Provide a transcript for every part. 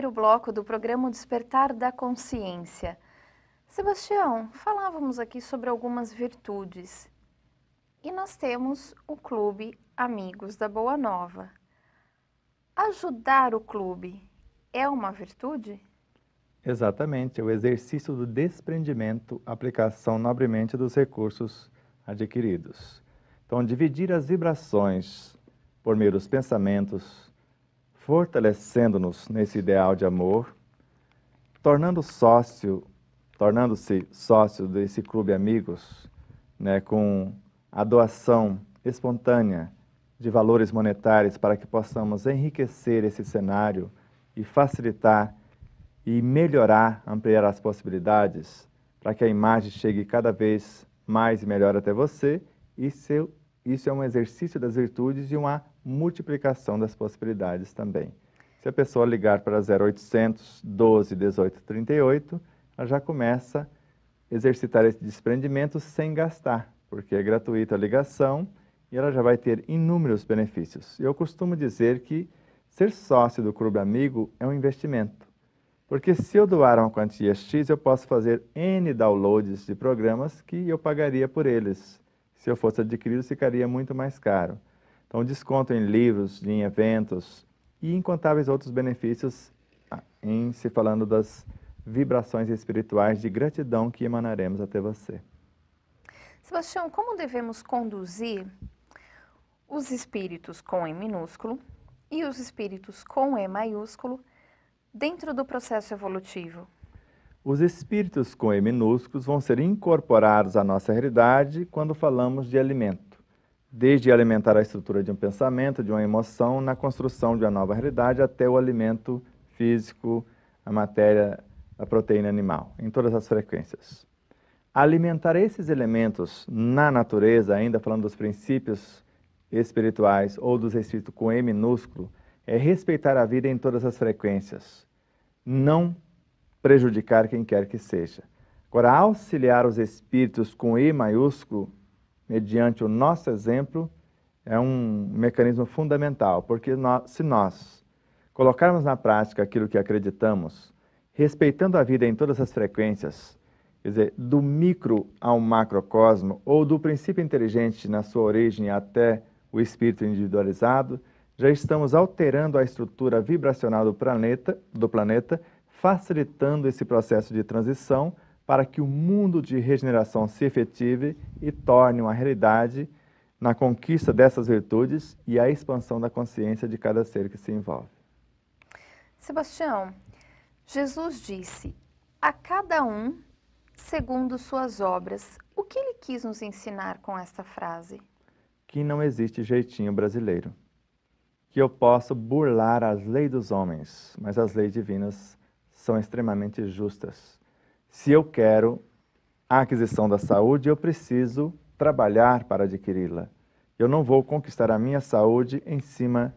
terceiro bloco do programa Despertar da Consciência. Sebastião, falávamos aqui sobre algumas virtudes e nós temos o Clube Amigos da Boa Nova. Ajudar o clube é uma virtude? Exatamente, é o exercício do desprendimento, aplicação nobremente dos recursos adquiridos. Então, dividir as vibrações por meio dos pensamentos, fortalecendo-nos nesse ideal de amor, tornando sócio, tornando-se sócio desse clube amigos, né, com a doação espontânea de valores monetários para que possamos enriquecer esse cenário e facilitar e melhorar, ampliar as possibilidades para que a imagem chegue cada vez mais e melhor até você. Isso, é, isso é um exercício das virtudes e uma multiplicação das possibilidades também. Se a pessoa ligar para 0800 12 18 38, ela já começa a exercitar esse desprendimento sem gastar, porque é gratuita a ligação e ela já vai ter inúmeros benefícios. Eu costumo dizer que ser sócio do Clube Amigo é um investimento, porque se eu doar uma quantia X, eu posso fazer N downloads de programas que eu pagaria por eles. Se eu fosse adquirido, ficaria muito mais caro. Então, desconto em livros, em eventos e incontáveis outros benefícios ah, em se falando das vibrações espirituais de gratidão que emanaremos até você. Sebastião, como devemos conduzir os espíritos com E minúsculo e os espíritos com E maiúsculo dentro do processo evolutivo? Os espíritos com E minúsculos vão ser incorporados à nossa realidade quando falamos de alimento desde alimentar a estrutura de um pensamento, de uma emoção, na construção de uma nova realidade, até o alimento físico, a matéria, a proteína animal, em todas as frequências. Alimentar esses elementos na natureza, ainda falando dos princípios espirituais ou dos escritos com E minúsculo, é respeitar a vida em todas as frequências, não prejudicar quem quer que seja. Agora, auxiliar os espíritos com E maiúsculo mediante o nosso exemplo, é um mecanismo fundamental, porque nós, se nós colocarmos na prática aquilo que acreditamos, respeitando a vida em todas as frequências, quer dizer, do micro ao macrocosmo, ou do princípio inteligente na sua origem até o espírito individualizado, já estamos alterando a estrutura vibracional do planeta, do planeta facilitando esse processo de transição para que o mundo de regeneração se efetive e torne uma realidade na conquista dessas virtudes e a expansão da consciência de cada ser que se envolve. Sebastião, Jesus disse: a cada um segundo suas obras. O que ele quis nos ensinar com esta frase? Que não existe jeitinho brasileiro. Que eu posso burlar as leis dos homens, mas as leis divinas são extremamente justas. Se eu quero a aquisição da saúde, eu preciso trabalhar para adquiri-la. Eu não vou conquistar a minha saúde em cima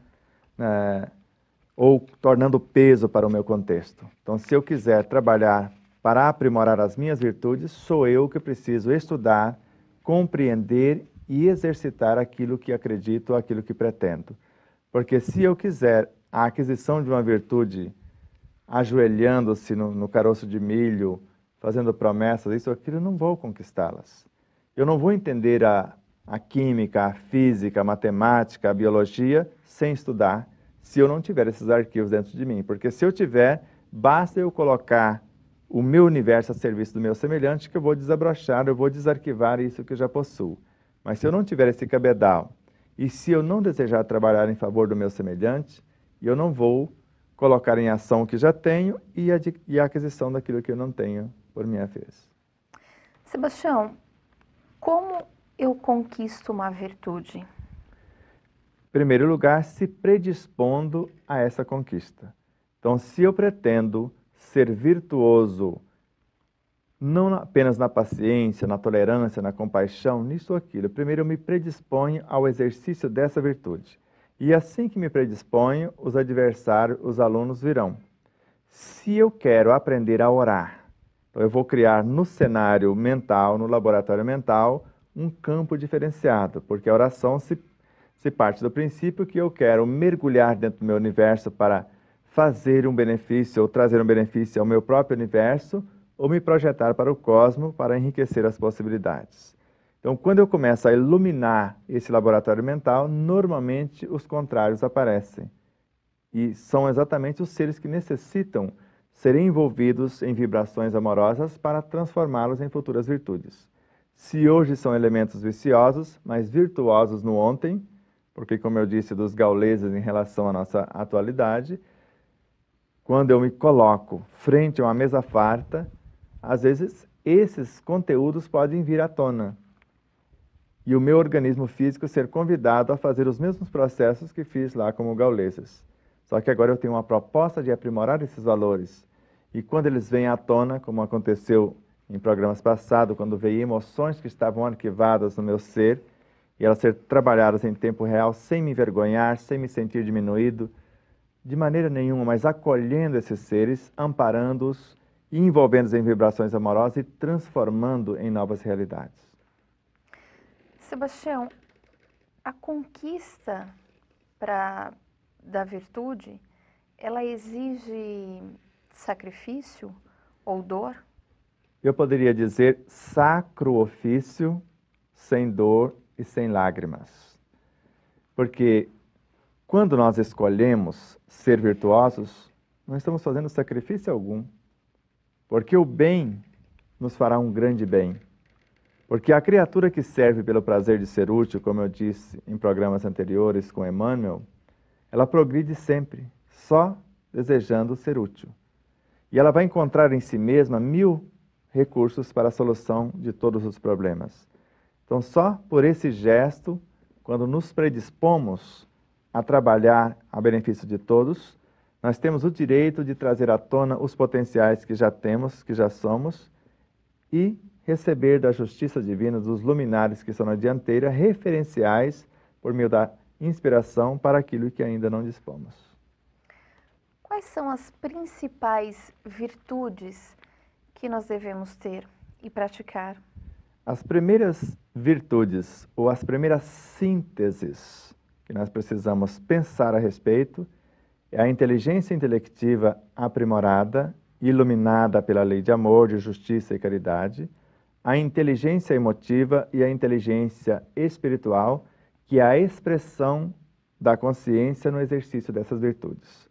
né, ou tornando peso para o meu contexto. Então, se eu quiser trabalhar para aprimorar as minhas virtudes, sou eu que preciso estudar, compreender e exercitar aquilo que acredito, aquilo que pretendo. Porque se eu quiser a aquisição de uma virtude ajoelhando-se no, no caroço de milho, fazendo promessas, isso ou aquilo, eu não vou conquistá-las. Eu não vou entender a, a química, a física, a matemática, a biologia, sem estudar, se eu não tiver esses arquivos dentro de mim. Porque se eu tiver, basta eu colocar o meu universo a serviço do meu semelhante, que eu vou desabrochar, eu vou desarquivar isso que eu já possuo. Mas se eu não tiver esse cabedal, e se eu não desejar trabalhar em favor do meu semelhante, eu não vou colocar em ação o que já tenho e a, e a aquisição daquilo que eu não tenho por minha vez. Sebastião, como eu conquisto uma virtude? Em primeiro lugar, se predispondo a essa conquista. Então, se eu pretendo ser virtuoso, não apenas na paciência, na tolerância, na compaixão, nisso ou aquilo, primeiro eu me predisponho ao exercício dessa virtude. E assim que me predisponho, os adversários, os alunos virão. Se eu quero aprender a orar, então, eu vou criar no cenário mental, no laboratório mental, um campo diferenciado, porque a oração se, se parte do princípio que eu quero mergulhar dentro do meu universo para fazer um benefício ou trazer um benefício ao meu próprio universo ou me projetar para o cosmos para enriquecer as possibilidades. Então, quando eu começo a iluminar esse laboratório mental, normalmente os contrários aparecem. E são exatamente os seres que necessitam serem envolvidos em vibrações amorosas para transformá-los em futuras virtudes. Se hoje são elementos viciosos, mas virtuosos no ontem, porque, como eu disse, dos gauleses em relação à nossa atualidade, quando eu me coloco frente a uma mesa farta, às vezes esses conteúdos podem vir à tona e o meu organismo físico ser convidado a fazer os mesmos processos que fiz lá como gauleses. Só que agora eu tenho uma proposta de aprimorar esses valores, e quando eles vêm à tona, como aconteceu em programas passados, quando veio emoções que estavam arquivadas no meu ser, e elas ser trabalhadas em tempo real, sem me envergonhar, sem me sentir diminuído, de maneira nenhuma, mas acolhendo esses seres, amparando-os e envolvendo-os em vibrações amorosas e transformando em novas realidades. Sebastião, a conquista pra, da virtude, ela exige sacrifício ou dor? Eu poderia dizer sacro ofício sem dor e sem lágrimas. Porque quando nós escolhemos ser virtuosos, não estamos fazendo sacrifício algum. Porque o bem nos fará um grande bem. Porque a criatura que serve pelo prazer de ser útil, como eu disse em programas anteriores com Emmanuel, ela progride sempre, só desejando ser útil. E ela vai encontrar em si mesma mil recursos para a solução de todos os problemas. Então, só por esse gesto, quando nos predispomos a trabalhar a benefício de todos, nós temos o direito de trazer à tona os potenciais que já temos, que já somos, e receber da justiça divina dos luminares que estão na dianteira referenciais por meio da inspiração para aquilo que ainda não dispomos. Quais são as principais virtudes que nós devemos ter e praticar? As primeiras virtudes ou as primeiras sínteses que nós precisamos pensar a respeito é a inteligência intelectiva aprimorada, iluminada pela lei de amor, de justiça e caridade, a inteligência emotiva e a inteligência espiritual, que é a expressão da consciência no exercício dessas virtudes.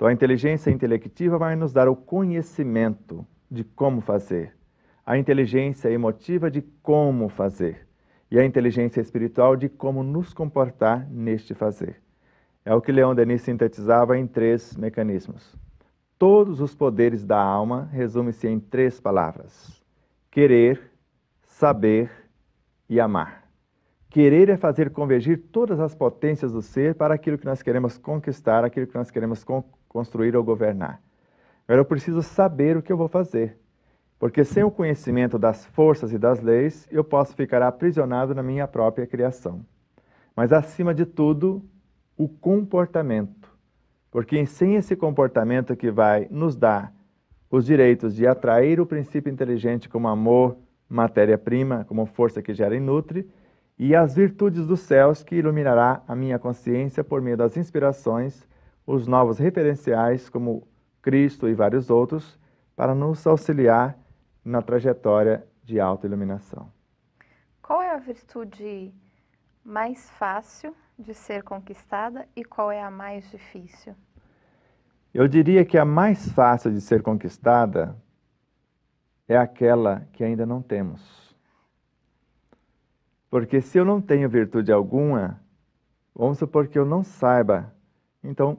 Então, a inteligência intelectiva vai nos dar o conhecimento de como fazer, a inteligência emotiva de como fazer e a inteligência espiritual de como nos comportar neste fazer. É o que Leon Denis sintetizava em três mecanismos. Todos os poderes da alma resumem-se em três palavras: querer, saber e amar. Querer é fazer convergir todas as potências do ser para aquilo que nós queremos conquistar, aquilo que nós queremos construir ou governar. Agora eu preciso saber o que eu vou fazer, porque sem o conhecimento das forças e das leis, eu posso ficar aprisionado na minha própria criação. Mas acima de tudo, o comportamento. Porque sem esse comportamento que vai nos dar os direitos de atrair o princípio inteligente como amor, matéria-prima, como força que gera e nutre, e as virtudes dos céus que iluminará a minha consciência por meio das inspirações os novos referenciais, como Cristo e vários outros, para nos auxiliar na trajetória de autoiluminação. Qual é a virtude mais fácil de ser conquistada e qual é a mais difícil? Eu diria que a mais fácil de ser conquistada é aquela que ainda não temos. Porque se eu não tenho virtude alguma, vamos supor que eu não saiba, então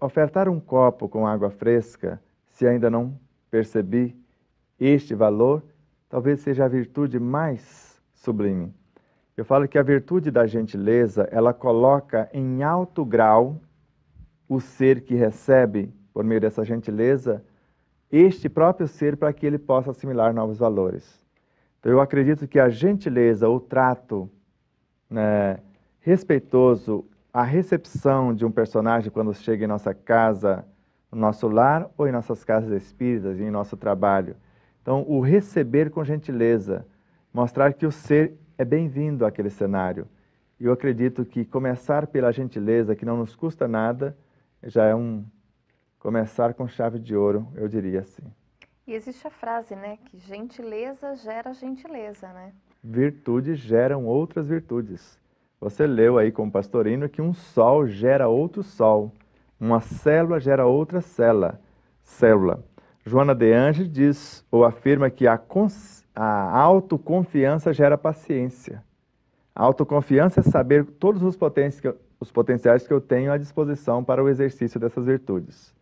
ofertar um copo com água fresca, se ainda não percebi este valor, talvez seja a virtude mais sublime. Eu falo que a virtude da gentileza, ela coloca em alto grau o ser que recebe, por meio dessa gentileza, este próprio ser para que ele possa assimilar novos valores. Então, eu acredito que a gentileza, o trato né, respeitoso, a recepção de um personagem quando chega em nossa casa, no nosso lar ou em nossas casas espíritas e em nosso trabalho. Então, o receber com gentileza, mostrar que o ser é bem-vindo àquele cenário. E eu acredito que começar pela gentileza, que não nos custa nada, já é um começar com chave de ouro, eu diria assim. E existe a frase, né, que gentileza gera gentileza, né? Virtudes geram outras virtudes. Você leu aí com o Pastorino que um sol gera outro sol, uma célula gera outra célula. célula. Joana de Anjos diz ou afirma que a, a autoconfiança gera paciência. A autoconfiança é saber todos os, os potenciais que eu tenho à disposição para o exercício dessas virtudes.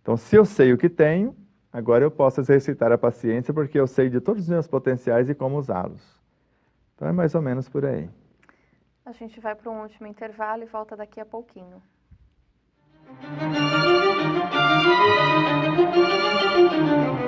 Então, se eu sei o que tenho, agora eu posso exercitar a paciência porque eu sei de todos os meus potenciais e como usá-los. Então, é mais ou menos por aí. A gente vai para um último intervalo e volta daqui a pouquinho. Música